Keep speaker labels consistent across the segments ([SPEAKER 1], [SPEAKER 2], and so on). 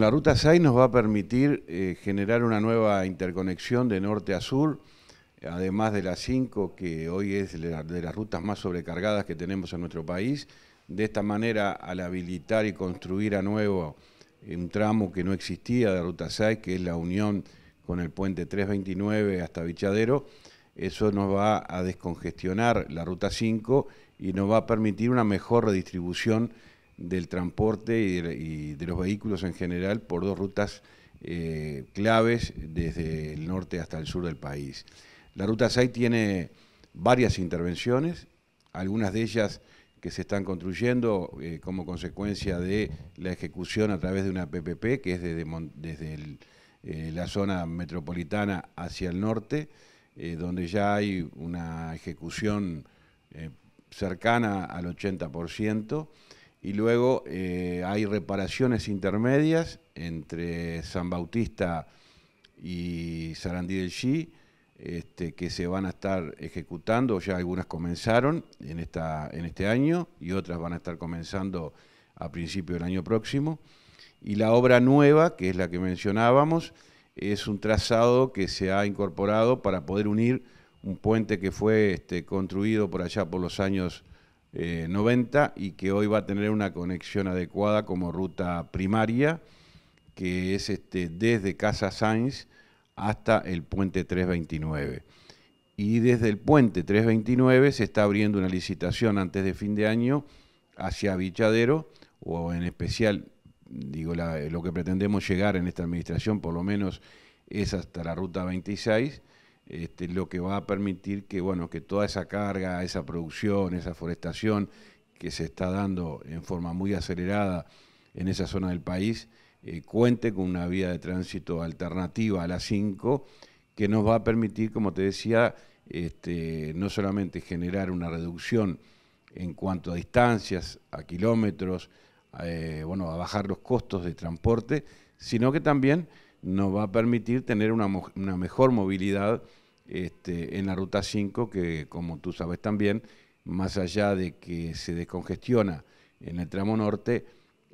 [SPEAKER 1] La ruta 6 nos va a permitir eh, generar una nueva interconexión de norte a sur, además de la 5, que hoy es de las rutas más sobrecargadas que tenemos en nuestro país. De esta manera, al habilitar y construir a nuevo eh, un tramo que no existía de ruta 6, que es la unión con el puente 329 hasta Vichadero, eso nos va a descongestionar la ruta 5 y nos va a permitir una mejor redistribución del transporte y de, los vehículos en general por dos rutas eh, claves desde el norte hasta el sur del país. La ruta 6 tiene varias intervenciones, algunas de ellas que se están construyendo eh, como consecuencia de la ejecución a través de una PPP, que es desde, eh, la zona metropolitana hacia el norte, donde ya hay una ejecución cercana al 80% y luego eh, hay reparaciones intermedias entre San Bautista y Sarandí del Chi, este, que se van a estar ejecutando, ya algunas comenzaron en, esta, en este año y otras van a estar comenzando a principio del año próximo. Y la obra nueva, que es la que mencionábamos, es un trazado que se ha incorporado para poder unir un puente que fue este, construido por allá por los años 90 eh, y que hoy va a tener una conexión adecuada como ruta primaria, que es este, desde Casa Sainz hasta el puente 329. Y desde el puente 329 se está abriendo una licitación antes de fin de año hacia Vichadero, o en especial, digo, lo que pretendemos llegar en esta administración por lo menos es hasta la ruta 26 este, lo que va a permitir que, bueno, que toda esa carga, esa producción, esa forestación que se está dando en forma muy acelerada en esa zona del país, eh, cuente con una vía de tránsito alternativa a la 5, que nos va a permitir, como te decía, este, no solamente generar una reducción en cuanto a distancias, a kilómetros, eh, bueno, a bajar los costos de transporte, sino que también nos va a permitir tener una mejor movilidad este, en la Ruta 5, que como tú sabes también, más allá de que se descongestiona en el tramo norte,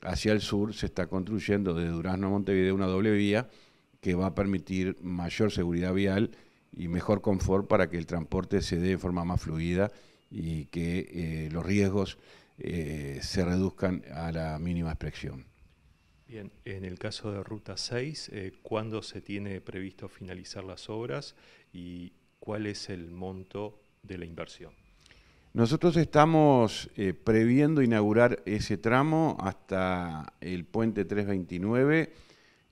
[SPEAKER 1] hacia el sur se está construyendo de Durazno a Montevideo una doble vía que va a permitir mayor seguridad vial y mejor confort para que el transporte se dé de forma más fluida y que eh, los riesgos eh, se reduzcan a la mínima expresión. Bien, en el caso de Ruta 6, eh, ¿cuándo se tiene previsto finalizar las obras y cuál es el monto de la inversión? Nosotros estamos eh, previendo inaugurar ese tramo hasta el puente 329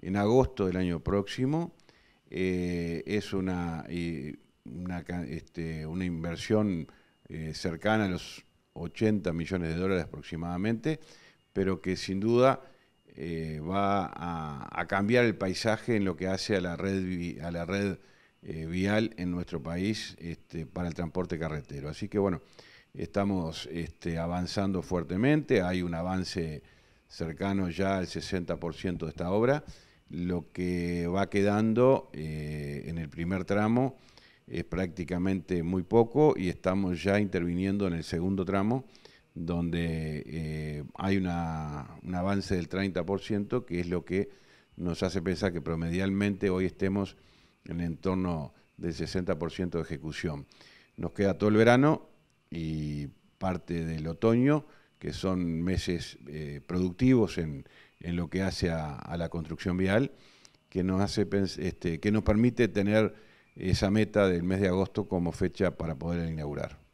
[SPEAKER 1] en agosto del año próximo. Eh, es una, una, este, una inversión cercana a los 80 millones de dólares aproximadamente, pero que sin duda eh, va a, cambiar el paisaje en lo que hace a la red, a la red eh, vial en nuestro país este, para el transporte carretero. Así que bueno, estamos este, avanzando fuertemente, hay un avance cercano ya al 60% de esta obra, lo que va quedando eh, en el primer tramo es prácticamente muy poco y estamos ya interviniendo en el segundo tramo donde eh, hay un avance del 30%, que es lo que nos hace pensar que promedialmente hoy estemos en el entorno del 60% de ejecución. Nos queda todo el verano y parte del otoño, que son meses eh, productivos en, lo que hace a, la construcción vial, que nos, hace, este, que nos permite tener esa meta del mes de agosto como fecha para poder inaugurar.